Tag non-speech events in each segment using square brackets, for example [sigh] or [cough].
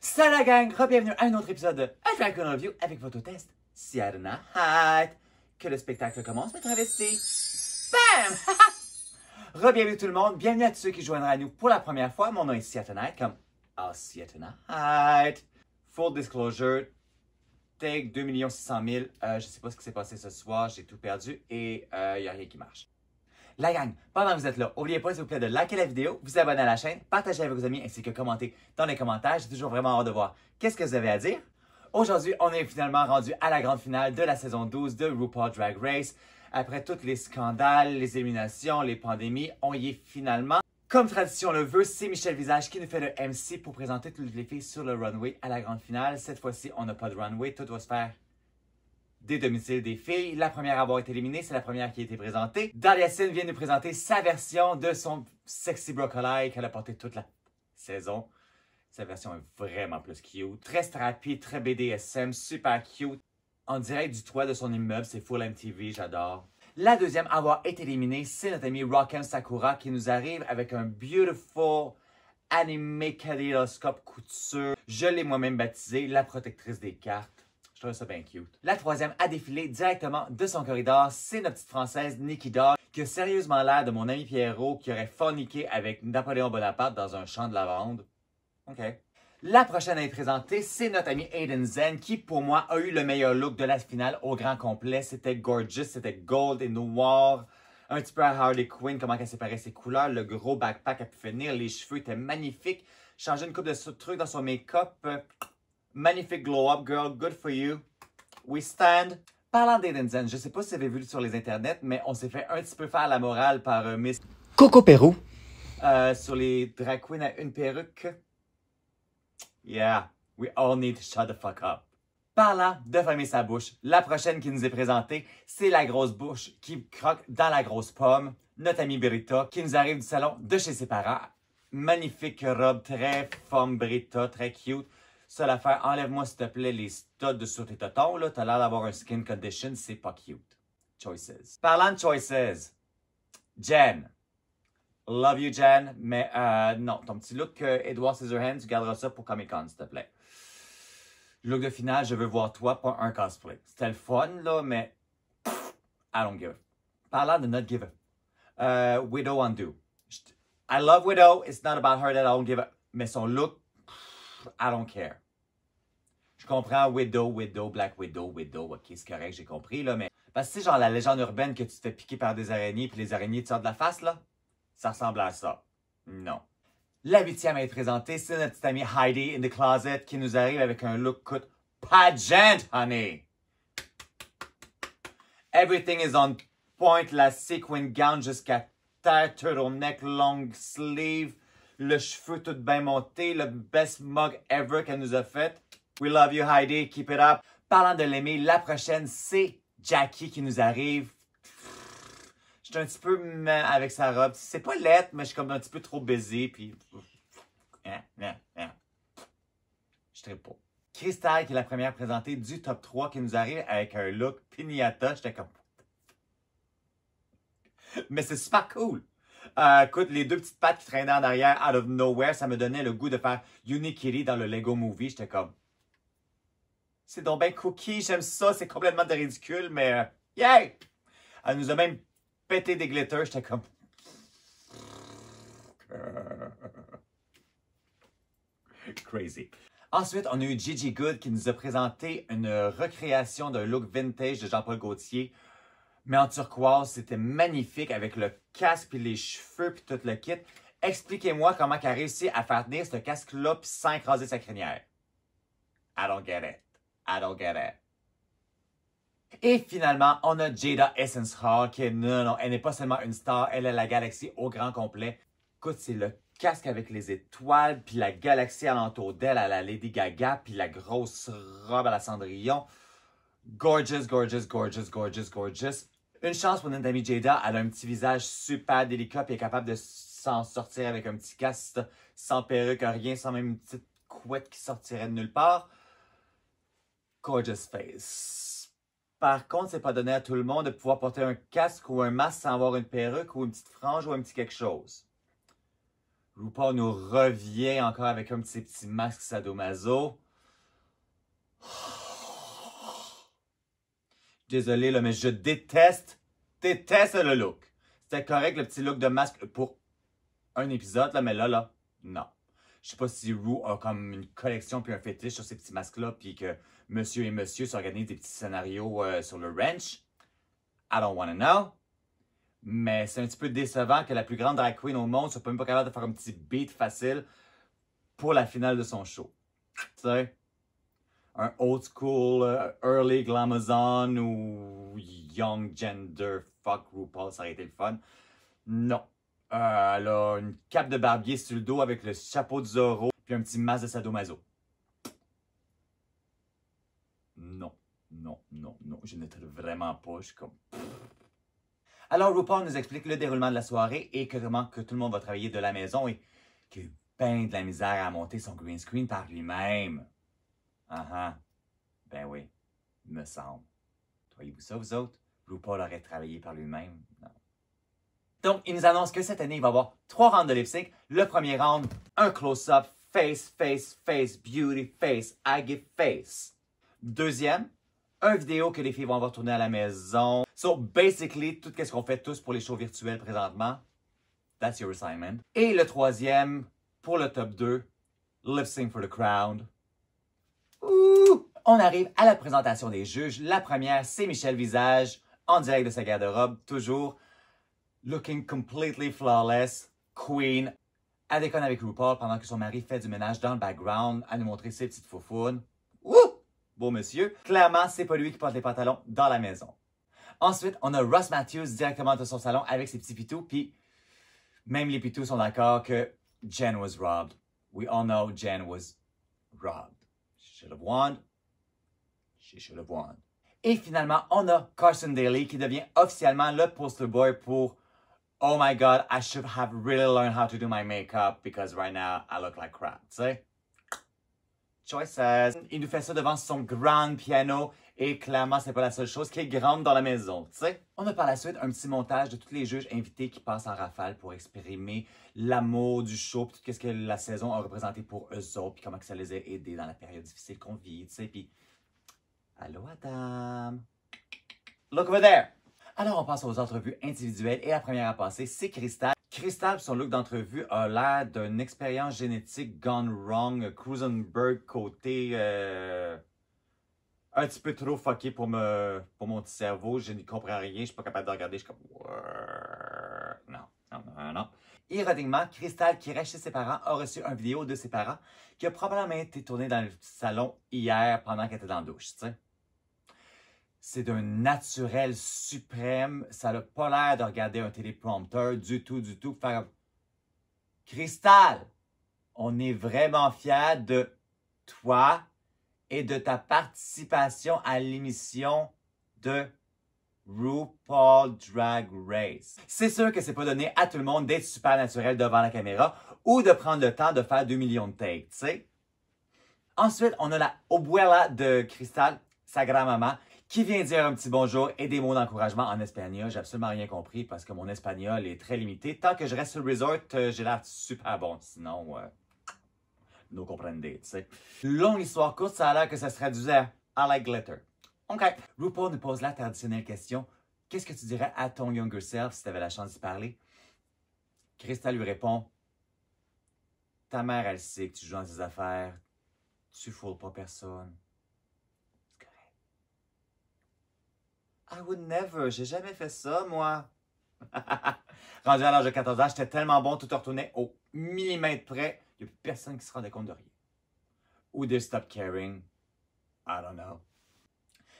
Salut la gang, bienvenue à un autre épisode de A Dragon Review avec votre test, Sierna Hat. Que le spectacle commence, à travestis. Bam! [laughs] Rebienvenue tout le monde, bienvenue à tous ceux qui joindront à nous pour la première fois. Mon nom est Sierna Hat, comme ah, Sierna Full disclosure, 2 600 000. je je sais pas ce qui s'est passé ce soir, j'ai tout perdu et il euh, n'y a rien qui marche. La gang, pendant que vous êtes là, n'oubliez pas s'il vous plaît de liker la vidéo, vous abonner à la chaîne, partager avec vos amis ainsi que commenter dans les commentaires. J'ai toujours vraiment hâte de voir qu'est-ce que vous avez à dire. Aujourd'hui, on est finalement rendu à la grande finale de la saison 12 de RuPaul Drag Race. Après tous les scandales, les éliminations, les pandémies, on y est finalement. Comme tradition le veut, c'est Michel Visage qui nous fait le MC pour présenter toutes les filles sur le runway à la grande finale. Cette fois-ci, on n'a pas de runway, tout doit se faire des domiciles des filles. La première à avoir été éliminée, c'est la première qui a été présentée. Dalia vient nous présenter sa version de son sexy brocoli qu'elle a porté toute la saison. Sa version est vraiment plus cute. Très strappy, très BDSM, super cute. En direct du toit de son immeuble, c'est full MTV, j'adore. La deuxième à avoir été éliminée, c'est notre ami rocken Sakura qui nous arrive avec un beautiful anime kaleidoscope couture. Je l'ai moi-même baptisé la protectrice des cartes. Je trouve ça bien cute. La troisième à défiler directement de son corridor, c'est notre petite française Nikki Dog qui a sérieusement l'air de mon ami Pierrot qui aurait forniqué avec Napoléon Bonaparte dans un champ de lavande. OK. La prochaine à être présentée, c'est notre ami Aiden Zen qui, pour moi, a eu le meilleur look de la finale au grand complet. C'était gorgeous, c'était gold et noir. Un petit peu à Harley Quinn, comment elle séparait ses couleurs. Le gros backpack a pu finir. Les cheveux étaient magnifiques. Changer une coupe de truc dans son make-up. Euh, magnifique glow-up, girl. Good for you. We stand. Parlant d'Aiden Zen, je sais pas si vous avez vu sur les internets, mais on s'est fait un petit peu faire la morale par euh, Miss Coco Pérou euh, sur les drag queens à une perruque. Yeah, we all need to shut the fuck up. Parlant de fermer sa bouche, la prochaine qui nous est présentée, c'est la grosse bouche qui croque dans la grosse pomme, notre amie Brita, qui nous arrive du salon de chez ses parents. Magnifique robe, très femme Brita, très cute. Seule affaire, enlève-moi s'il te plaît les studs de sur tes totons, là, t'as l'air d'avoir un skin condition, c'est pas cute. Choices. Parlant de choices, Jen, Love you, Jen. Mais euh, non, ton petit look euh, Edward Scissorhands, tu garderas ça pour Comic Con, s'il te plaît. Look de finale, je veux voir toi, pour un cosplay. C'était le fun, là, mais I don't give. Parlant de not give Euh, Widow Undo. I love Widow. It's not about her that I don't give Mais son look, I don't care. Je comprends Widow, Widow, Black Widow, Widow. Ok, c'est correct, j'ai compris, là, mais. Parce que c'est genre la légende urbaine que tu te fais piquer par des araignées puis les araignées te sortent de la face, là. Ça ressemble à ça. Non. La huitième à être présentée, c'est notre petite amie Heidi in the Closet qui nous arrive avec un look coûte pageant, honey. Everything is on point, la sequin gown jusqu'à terre, turtleneck, long sleeve, le cheveu tout bien monté, le best mug ever qu'elle nous a fait. We love you Heidi, keep it up. Parlant de l'aimer, la prochaine c'est Jackie qui nous arrive un petit peu avec sa robe. C'est pas lettre, mais je suis comme un petit peu trop baisé, puis... Hein, hein, hein. Je très pas. Crystal, qui est la première présentée du top 3, qui nous arrive avec un look piñata. J'étais comme... Mais c'est super cool. Euh, écoute, les deux petites pattes qui traînaient en arrière, out of nowhere, ça me donnait le goût de faire Unikiri dans le Lego Movie. J'étais comme... C'est donc cookie, j'aime ça, c'est complètement de ridicule, mais... Euh, yeah! Elle nous a même pété des glitters. J'étais comme... [laughs] Crazy. Ensuite, on a eu Gigi Good qui nous a présenté une recréation d'un look vintage de Jean-Paul Gaultier. Mais en turquoise, c'était magnifique avec le casque, et les cheveux, puis tout le kit. Expliquez-moi comment elle a réussi à faire tenir ce casque-là sans écraser sa crinière. I don't get it. I don't get it. Et finalement, on a Jada Essence Hall qui est non, non, elle n'est pas seulement une star, elle est la galaxie au grand complet. Écoute, c'est le casque avec les étoiles, puis la galaxie alentour d'elle à la Lady Gaga, puis la grosse robe à la Cendrillon. Gorgeous, gorgeous, gorgeous, gorgeous, gorgeous. Une chance pour notre amie Jada, elle a un petit visage super délicat, puis est capable de s'en sortir avec un petit casque sans perruque, rien, sans même une petite couette qui sortirait de nulle part. Gorgeous face. Par contre, c'est pas donné à tout le monde de pouvoir porter un casque ou un masque sans avoir une perruque ou une petite frange ou un petit quelque chose. RuPaul nous revient encore avec un petit petit masque sadomaso. Désolé, mais je déteste, déteste le look. C'était correct, le petit look de masque pour un épisode, là, mais là, là, non. Je sais pas si Rue a comme une collection puis un fétiche sur ces petits masques-là, puis que monsieur et monsieur s'organisent des petits scénarios euh, sur le ranch. I don't wanna know. Mais c'est un petit peu décevant que la plus grande drag queen au monde soit même pas capable de faire un petit beat facile pour la finale de son show. Tu sais? Un old school, euh, early glamazon ou young gender fuck RuPaul, ça aurait été le fun. Non alors euh, elle a une cape de barbier sur le dos avec le chapeau de Zorro puis un petit masque de sadomaso. Non, non, non, non, je ne vraiment pas, je suis comme... Alors RuPaul nous explique le déroulement de la soirée et que, que tout le monde va travailler de la maison et que a ben de la misère à monter son green screen par lui-même. Ah ah, Ben oui, me semble. Voyez-vous ça, vous autres? RuPaul aurait travaillé par lui-même. Non. Donc, il nous annonce que cette année, il va y avoir trois rounds de lip-sync. Le premier round, un close-up, face, face, face, beauty, face, I give face. Deuxième, un vidéo que les filles vont avoir tourné à la maison. So, basically, tout ce qu'on fait tous pour les shows virtuels présentement. That's your assignment. Et le troisième, pour le top 2, Lip Sync for the Crown. Ouh! On arrive à la présentation des juges. La première, c'est Michel Visage, en direct de sa garde-robe, toujours looking completely flawless, queen. Elle déconne avec RuPaul pendant que son mari fait du ménage dans le background à nous montrer ses petites foufounes. Ouh! Beau monsieur. Clairement, c'est pas lui qui porte les pantalons dans la maison. Ensuite, on a Ross Matthews directement dans son salon avec ses petits pitous, puis même les pitous sont d'accord que Jen was robbed. We all know Jen was robbed. She should have won. She should have won. Et finalement, on a Carson Daly qui devient officiellement le poster boy pour oh my god, I should have really learned how to do my makeup because right now I look like crap, tu sais? Choices. Il nous fait ça devant son grand piano et clairement, c'est pas la seule chose qui est grande dans la maison, tu sais. On a par la suite un petit montage de tous les juges invités qui passent en rafale pour exprimer l'amour du show, puis tout ce que la saison a représenté pour eux autres, puis comment ça les a aidés dans la période difficile qu'on vit, tu sais. Puis, allô, Adam? Look over there! Alors, on passe aux entrevues individuelles et la première à passer, c'est Cristal. Cristal, son look d'entrevue a l'air d'une expérience génétique gone wrong, Cruisenberg côté euh, un petit peu trop fucké pour, me, mon petit cerveau. Je n'y comprends rien, je suis pas capable de regarder, je suis comme... Non, non, non, non. Ironiquement, Crystal, qui reste chez ses parents, a reçu un vidéo de ses parents qui a probablement été tournée dans le salon hier pendant qu'elle était dans douche, tu sais. C'est d'un naturel suprême. Ça n'a pas l'air de regarder un téléprompteur du tout, du tout. Faire... Cristal, on est vraiment fiers de toi et de ta participation à l'émission de RuPaul Drag Race. C'est sûr que c'est pas donné à tout le monde d'être super naturel devant la caméra ou de prendre le temps de faire 2 millions de takes, tu sais. Ensuite, on a la Obuela de Crystal, sa grand-maman, qui vient dire un petit bonjour et des mots d'encouragement en espagnol. J'ai absolument rien compris parce que mon espagnol est très limité. Tant que je reste sur le resort, euh, j'ai l'air super bon. Sinon, nous euh, no des tu sais. Longue histoire courte, ça a l'air que ça se traduisait à I like glitter. OK. RuPaul nous pose la traditionnelle question. Qu'est-ce que tu dirais à ton younger self si tu avais la chance d'y parler? Krista lui répond Ta mère, elle sait que tu joues dans ses affaires. Tu foules pas personne. I would never, j'ai jamais fait ça, moi. [laughs] Rendu à l'âge de 14 ans, j'étais tellement bon, tout retournait au millimètre près. Il n'y a plus personne qui se rendait compte de rien. Ou de stop caring. I don't know.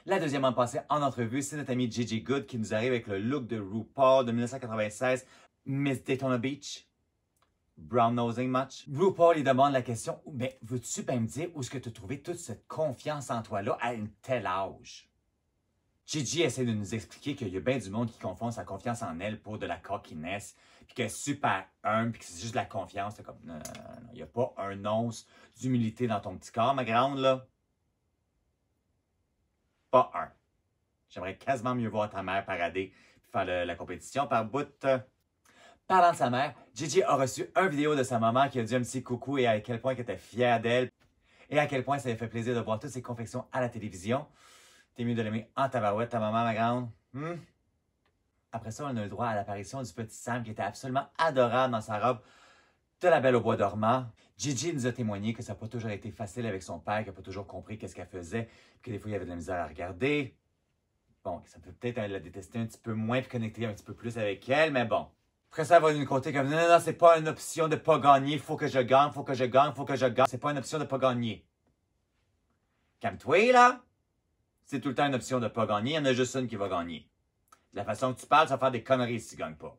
La deuxième en passée en entrevue, c'est notre ami Gigi Good qui nous arrive avec le look de RuPaul de 1996, Miss Daytona Beach. Brown nosing much. RuPaul lui demande la question Mais veux-tu bien me dire où est-ce que tu as trouvé toute cette confiance en toi-là à un tel âge Gigi essaie de nous expliquer qu'il y a bien du monde qui confond sa confiance en elle pour de la coquinesse, puis qu'elle est super humble, puis que c'est juste de la confiance. comme, il n'y a pas un once d'humilité dans ton petit corps, ma grande, là. Pas un. J'aimerais quasiment mieux voir ta mère parader puis faire la compétition par bout. Parlant de sa mère, Gigi a reçu un vidéo de sa maman qui a dit un petit coucou et à quel point elle était fière d'elle et à quel point ça lui fait plaisir de voir toutes ses confections à la télévision. T'es mieux de l'aimer en tabarouette, ta maman, ma grande. Hmm? Après ça, on a le droit à l'apparition du petit Sam qui était absolument adorable dans sa robe de la belle au bois dormant. Gigi nous a témoigné que ça n'a pas toujours été facile avec son père, qu'il n'a pas toujours compris qu'est-ce qu'elle faisait, que des fois il y avait de la misère à regarder. Bon, ça peut peut-être hein, la détester un petit peu moins, puis connecter un petit peu plus avec elle, mais bon. Après ça, elle va nous côté comme non, non, non, c'est pas une option de pas gagner, faut que je gagne, faut que je gagne, faut que je gagne, c'est pas une option de pas gagner. Calme-toi, là! c'est tout le temps une option de ne pas gagner. Il y en a juste une qui va gagner. De la façon que tu parles, ça va faire des conneries si tu ne gagnes pas.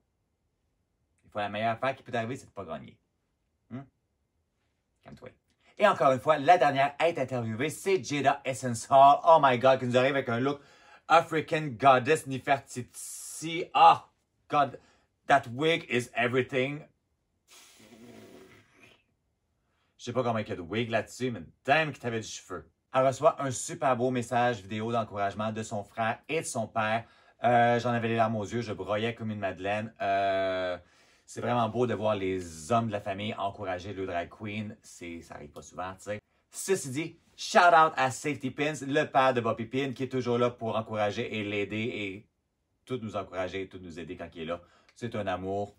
Des fois, la meilleure affaire qui peut arriver, c'est de ne pas gagner. Hum? Calme-toi. Et encore une fois, la dernière à être interviewée, c'est Jada Essence Hall. Oh my God, qui nous arrive avec un look African Goddess Nefertiti. Ah, oh, God, that wig is everything. Je sais pas combien il y a de wig là-dessus, mais damn tu avais du cheveux. Elle reçoit un super beau message vidéo d'encouragement de son frère et de son père. Euh, j'en avais les larmes aux yeux, je broyais comme une madeleine. Euh, c'est vraiment beau de voir les hommes de la famille encourager le drag queen. Ça arrive pas souvent, tu sais. Ceci dit, shout out à Safety Pins, le père de Bobby Pin, qui est toujours là pour encourager et l'aider et tout nous encourager et tout nous aider quand il est là. C'est un amour.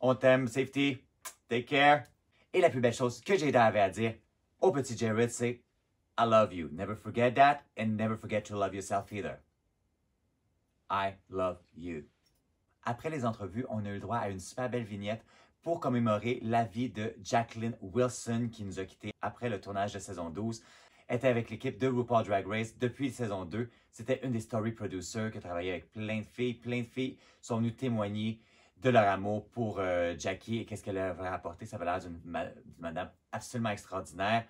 On t'aime, Safety. Take care. Et la plus belle chose que j'ai avait à dire au petit Jared, c'est I love you. Never forget that and never forget to love yourself either. I love you. Après les entrevues, on a eu le droit à une super belle vignette pour commémorer la vie de Jacqueline Wilson qui nous a quittés après le tournage de saison 12. Elle était avec l'équipe de RuPaul Drag Race depuis saison 2. C'était une des story producers qui a travaillé avec plein de filles. Plein de filles sont venues témoigner de leur amour pour euh, Jackie et qu'est-ce qu'elle avait apporté. Ça avait l'air d'une madame absolument extraordinaire.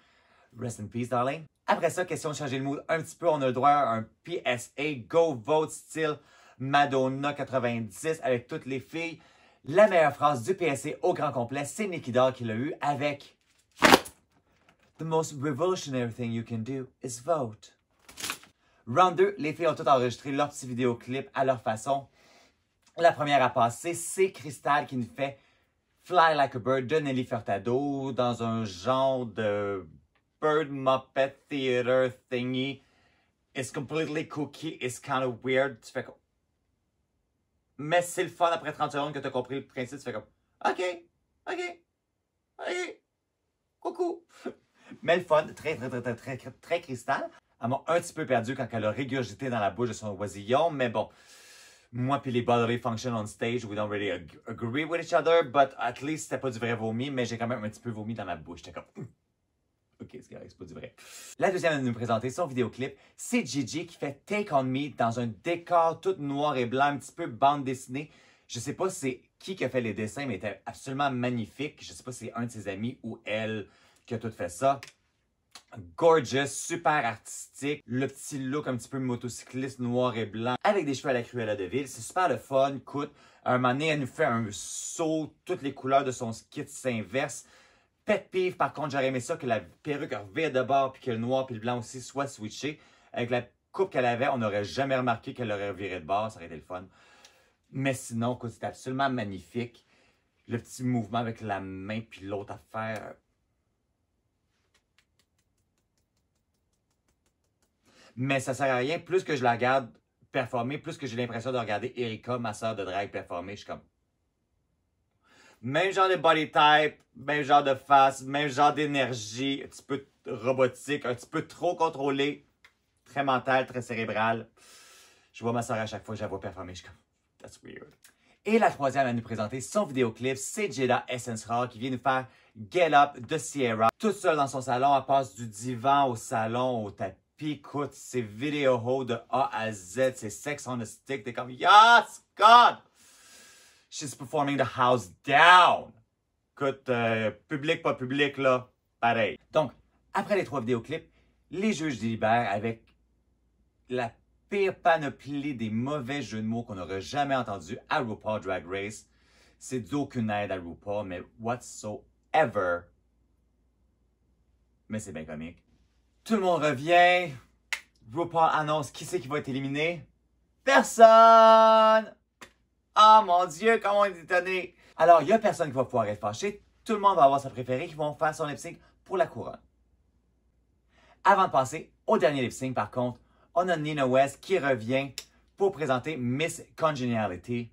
Rest in peace, darling. Après ça, question de changer le mood un petit peu, on a le droit à un PSA Go Vote style Madonna 90 avec toutes les filles. La meilleure phrase du PSA au grand complet, c'est Nicky Doll qui l'a eu avec The most revolutionary thing you can do is vote. Round 2, les filles ont toutes enregistré leur petit vidéoclip à leur façon. La première à passer, c'est Crystal qui nous fait Fly Like a Bird de Nelly Furtado dans un genre de bird Muppet theater thingy is completely cookie, it's kind of weird. Tu fais comme... Mais c'est le fun après 30 secondes que tu as compris le principe, tu fais comme... OK, OK, OK, coucou. [laughs] Mais le fun, très, très, très, très, très, très cristal. Elle m'a un petit peu perdu quand elle a régurgité dans la bouche de son oisillon, mais bon moi puis les bodily functions on stage, we don't really agree with each other, but at least c'était pas du vrai vomi, mais j'ai quand même un petit peu vomi dans ma bouche. J'étais comme... Hmm. OK, c'est correct, c'est pas du vrai. La deuxième à nous présenter son vidéoclip, c'est Gigi qui fait Take On Me dans un décor tout noir et blanc, un petit peu bande dessinée. Je sais pas c'est qui qui a fait les dessins, mais était absolument magnifique. Je sais pas si c'est un de ses amis ou elle qui a tout fait ça. Gorgeous, super artistique, le petit look un petit peu motocycliste noir et blanc, avec des cheveux à la Cruella de Ville, c'est super le fun, coûte. un moment donné, elle nous fait un saut, toutes les couleurs de son skit s'inversent. Pet pif, par contre, j'aurais aimé ça que la perruque revire de bord puis que le noir puis le blanc aussi soit switché. Avec la coupe qu'elle avait, on n'aurait jamais remarqué qu'elle aurait viré de bord, ça aurait été le fun. Mais sinon, c'est absolument magnifique. Le petit mouvement avec la main puis l'autre faire. Mais ça sert à rien. Plus que je la garde performer, plus que j'ai l'impression de regarder Erika, ma soeur de drag, performer, je suis comme même genre de body type, même genre de face, même genre d'énergie, un petit peu robotique, un petit peu trop contrôlé, très mental, très cérébral. Je vois ma soeur à chaque fois que je la vois performer, je suis comme, that's weird. Et la troisième à nous présenter son vidéoclip, c'est Jada Essence Raw qui vient nous faire Get Up de Sierra. Toute seule dans son salon, elle passe du divan au salon, au tapis. Écoute, ses vidéos de A à Z, ses sex on a stick. T'es comme, yes, God! She's performing the house down. Écoute, euh, public, pas public, là, pareil. Donc, après les trois vidéoclips, les juges délibèrent avec la pire panoplie des mauvais jeux de mots qu'on n'aurait jamais entendu à RuPaul Drag Race. C'est d'aucune aide à RuPaul, mais whatsoever. Mais c'est bien comique. Tout le monde revient. RuPaul annonce qui c'est qui va être éliminé. Personne! Ah mon Dieu, comment on est étonné! Alors, il n'y a personne qui va pouvoir être fâché. Tout le monde va avoir sa préférée qui vont faire son lip pour la couronne. Avant de passer au dernier lip par contre, on a Nina West qui revient pour présenter Miss Congeniality.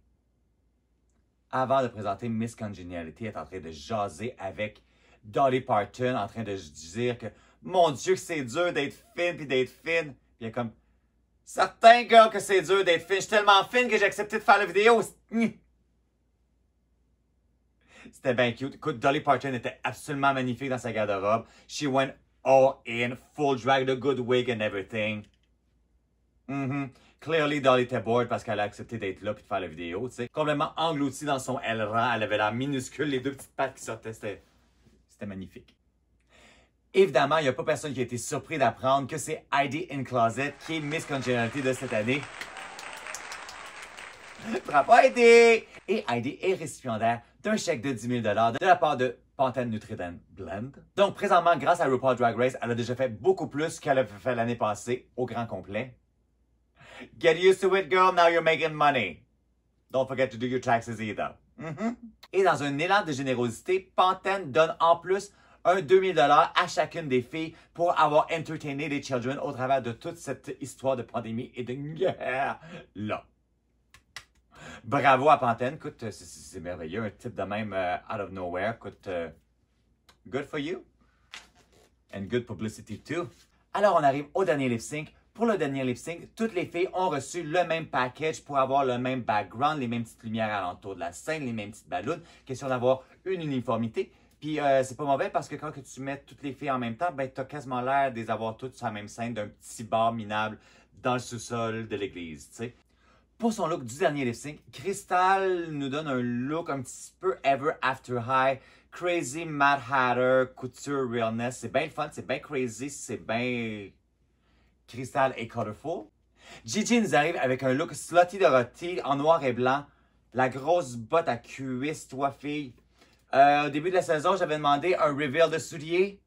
Avant de présenter Miss Congeniality, elle est en train de jaser avec Dolly Parton, en train de dire que mon Dieu, c'est dur d'être fine puis d'être fine. Puis comme, Certains gars que c'est dur d'être fine. Je suis tellement fine que j'ai accepté de faire la vidéo. [laughs] C'était bien cute. Écoute, Dolly Parton était absolument magnifique dans sa garde-robe. She went all in, full drag, the good wig and everything. Mm -hmm. Clearly, Dolly était bored parce qu'elle a accepté d'être là et de faire la vidéo, tu sais. Complètement engloutie dans son aileron, elle avait l'air minuscule, les deux petites pattes qui sortaient, c'était magnifique. Évidemment, il n'y a pas personne qui a été surpris d'apprendre que c'est Heidi in Closet qui est Miss Congeniality de cette année. Bravo Heidi! Et Heidi est récipiendaire d'un chèque de 10 000 de la part de Pantene Nutriden Blend. Donc, présentement, grâce à RuPaul Drag Race, elle a déjà fait beaucoup plus qu'elle a fait l'année passée au grand complet. Get used to it, girl, now you're making money. Don't forget to do your taxes either. Mhm. Et dans un élan de générosité, Pantene donne en plus un 2000 à chacune des filles pour avoir entertainé les children au travers de toute cette histoire de pandémie et de guerre là. Bravo à Pantene, écoute, euh, c'est merveilleux, un type de même euh, out of nowhere, écoute, euh, good for you and good publicity too. Alors on arrive au dernier lip sync, pour le dernier lip sync, toutes les filles ont reçu le même package pour avoir le même background, les mêmes petites lumières alentour de la scène, les mêmes petites ballons. Question d'avoir une uniformité. Puis euh, c'est pas mauvais parce que quand tu mets toutes les filles en même temps, ben t'as quasiment l'air de les avoir toutes sur la même scène d'un petit bar minable dans le sous-sol de l'église, tu sais. Pour son look du dernier lip-sync, Crystal nous donne un look un petit peu ever after high, crazy Mad Hatter, couture realness. C'est bien fun, c'est bien crazy, c'est bien Crystal et colorful. Gigi nous arrive avec un look de Dorothy en noir et blanc, la grosse botte à cuisse, toi fille, euh, au début de la saison, j'avais demandé un reveal de souliers.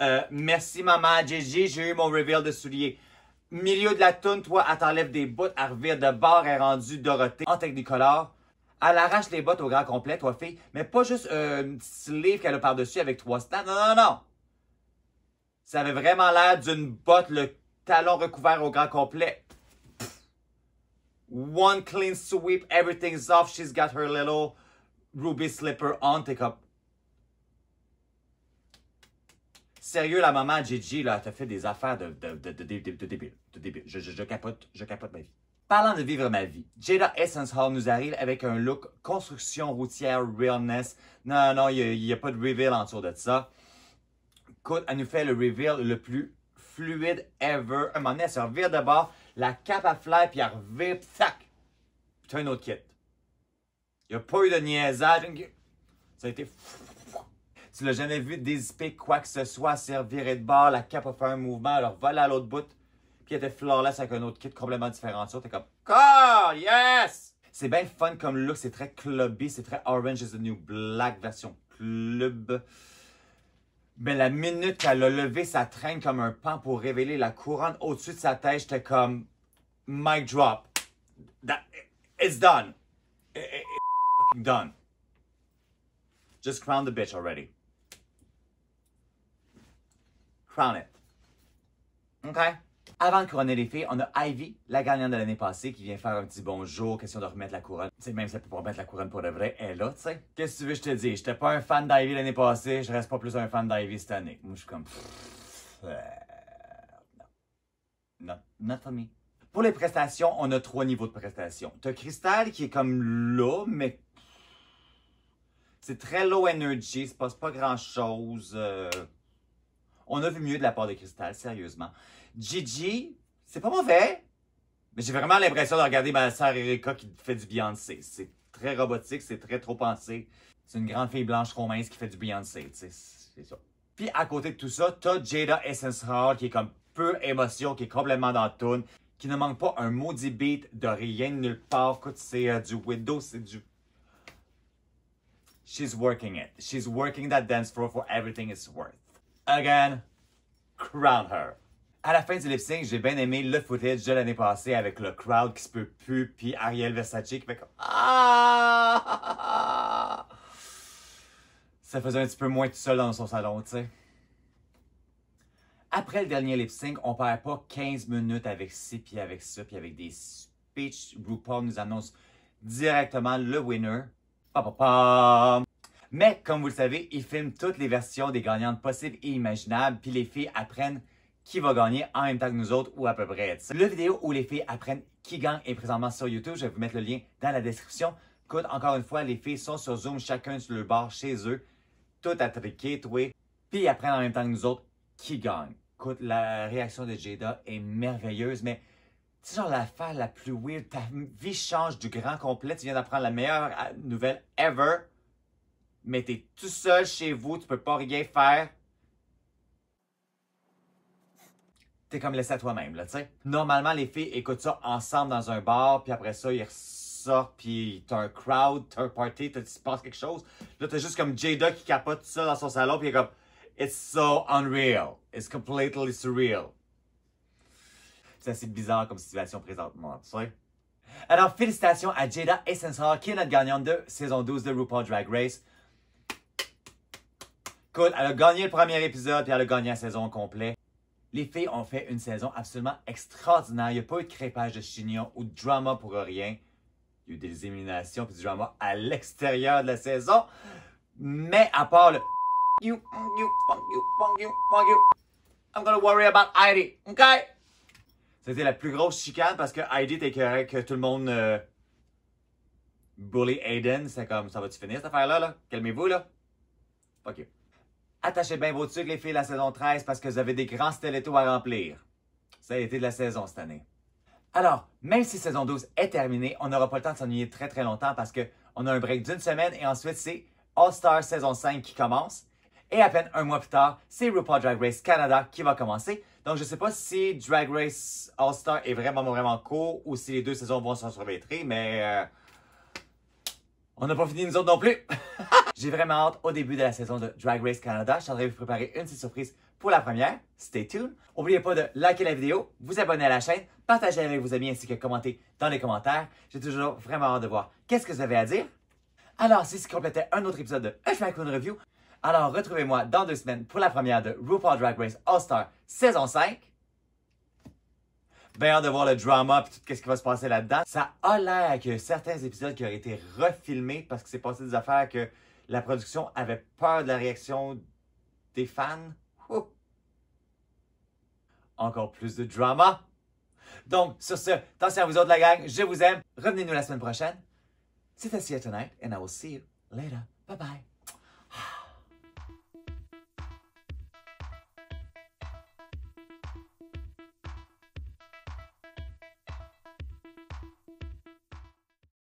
Euh, merci maman, Gigi, j'ai eu mon reveal de souliers. Milieu de la toune, toi, elle t'enlève des bottes, elle revire de bord, et est rendue Dorothée en technicolore. Elle arrache les bottes au grand complet, toi, fille. Mais pas juste euh, un petit qu'elle a par-dessus avec trois stats, Non, non, non. Ça avait vraiment l'air d'une botte, le talon recouvert au grand complet. One clean sweep, everything's off, she's got her little Ruby Slipper on tes Sérieux, la maman Gigi, là, t'a fait des affaires de, de, débile. De Je, capote, je capote ma vie. Parlant de vivre ma vie, Jada Essence Hall nous arrive avec un look construction routière realness. Non, non, il n'y a, pas de reveal en de ça. Écoute, elle nous fait le reveal le plus fluide ever. Un moment donné, elle se la cape à fly, puis elle revire, tac! un autre kit. Il n'y a pas eu de niaisage. Ça a été. Tu l'as jamais vu désiper quoi que ce soit, servir et de bord, la cape a fait un mouvement, alors voilà à l'autre bout, puis elle était flawless avec un autre kit complètement différent Tu es comme car, Yes! C'est bien fun comme look, c'est très clubby, c'est très Orange is the New Black version club. Mais la minute qu'elle a levé sa traîne comme un pan pour révéler la couronne au-dessus de sa tête, j'étais comme mic drop. That, it's done done. Just crown the bitch already. Crown it. Okay? Avant de couronner les filles, on a Ivy, la gagnante de l'année passée, qui vient faire un petit bonjour, question de remettre la couronne. Tu sais, même si elle peut pas remettre la couronne pour de vrai, elle est là, tu sais. Qu'est-ce que tu veux que je te dise? J'étais pas un fan d'Ivy l'année passée, je reste pas plus un fan d'Ivy cette année. Moi, je suis comme... Euh, not for me. Pour les prestations, on a trois niveaux de prestations. T'as Crystal qui est comme là, mais c'est très low energy, il se passe pas grand-chose. Euh. on a vu mieux de la part de Cristal, sérieusement. Gigi, c'est pas mauvais, mais j'ai vraiment l'impression de regarder ma sœur Erika qui fait du Beyoncé. C'est très robotique, c'est très trop pensé. C'est une grande fille blanche romaine qui fait du Beyoncé, c'est ça. Puis à côté de tout ça, t'as Jada Essence Hall qui est comme peu émotion, qui est complètement dans tune, qui ne manque pas un maudit beat de rien de nulle part. Écoute, c'est euh, du Widow, c'est du she's working it. She's working that dance floor for everything it's worth. Again, crowd her. À la fin du lip sync, j'ai bien aimé le footage de l'année passée avec le crowd qui se peut plus, puis Ariel Versace qui fait comme ah! Ça faisait un petit peu moins tout seul dans son salon, tu sais. Après le dernier lip sync, on perd pas 15 minutes avec ci, puis avec ça, puis avec des speeches. RuPaul nous annonce directement le winner. Mais comme vous le savez, ils filment toutes les versions des gagnantes possibles et imaginables, puis les filles apprennent qui va gagner en même temps que nous autres ou à peu près. Le vidéo où les filles apprennent qui gagne est présentement sur YouTube. Je vais vous mettre le lien dans la description. Écoute, encore une fois, les filles sont sur Zoom, chacun sur le bar chez eux, tout attriqué, triquer, puis ils apprennent en même temps que nous autres qui gagne. Écoute, la réaction de Jada est merveilleuse, mais c'est genre l'affaire la plus weird. Ta vie change du grand complet. Tu viens d'apprendre la meilleure euh, nouvelle ever. Mais t'es tout seul chez vous. Tu peux pas rien faire. T'es comme laissé à toi-même, là, tu Normalement, les filles écoutent ça ensemble dans un bar. Puis après ça, ils ressortent. Puis t'as un crowd, t'as un party, t'as, il se passe quelque chose. Là, t'as juste comme Jada qui capote tout ça dans son salon. Puis il est comme... It's so unreal. It's completely surreal. C'est assez bizarre comme situation présentement, tu sais. Alors, félicitations à Jada Essensor, qui est notre gagnante de saison 12 de RuPaul Drag Race. Cool, elle a gagné le premier épisode, puis elle a gagné la saison complète. Les filles ont fait une saison absolument extraordinaire. Il n'y a pas eu de crépage de chignon ou de drama pour rien. Il y a eu des éliminations puis du drama à l'extérieur de la saison. Mais à part le you, you, you, worry about Heidi, okay? C'était la plus grosse chicane parce que Heidi était correct que tout le monde euh, bully Aiden. C'est comme, ça va-tu finir cette affaire-là? -là, calmez vous là. OK. Attachez bien vos trucs, les filles, la saison 13 parce que vous avez des grands stilettos à remplir. Ça a été de la saison cette année. Alors, même si saison 12 est terminée, on n'aura pas le temps de s'ennuyer très très longtemps parce que on a un break d'une semaine et ensuite c'est All Star saison 5 qui commence. Et à peine un mois plus tard, c'est RuPaul Drag Race Canada qui va commencer. Donc, je ne sais pas si Drag Race All-Star est vraiment, vraiment court ou si les deux saisons vont s'en remettre, mais euh, on n'a pas fini nous autres non plus. [laughs] J'ai vraiment hâte au début de la saison de Drag Race Canada. Je vous préparer une petite surprise pour la première. Stay tuned. N'oubliez pas de liker la vidéo, vous abonner à la chaîne, partager avec vos amis ainsi que commenter dans les commentaires. J'ai toujours vraiment hâte de voir qu'est-ce que vous avez à dire. Alors, c'est ce qui complétait un autre épisode de Hush coon Review. Alors, retrouvez-moi dans deux semaines pour la première de RuPaul Drag Race All-Star saison 5. Bien hâte de voir le drama et tout ce qui va se passer là-dedans. Ça a l'air que certains épisodes qui auraient été refilmés parce que c'est passé des affaires que la production avait peur de la réaction des fans. Encore plus de drama. Donc, sur ce, attention à vous autres, la gang. Je vous aime. Revenez-nous la semaine prochaine. C'était Sia Tonight, and I will see you later. Bye bye.